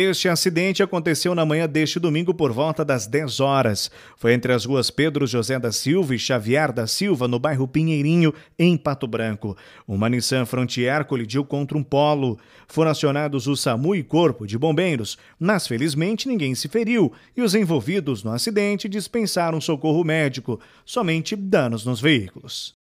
Este acidente aconteceu na manhã deste domingo por volta das 10 horas. Foi entre as ruas Pedro José da Silva e Xavier da Silva, no bairro Pinheirinho, em Pato Branco. Uma Nissan Frontier colidiu contra um polo. Foram acionados o SAMU e Corpo de Bombeiros, mas felizmente ninguém se feriu e os envolvidos no acidente dispensaram socorro médico, somente danos nos veículos.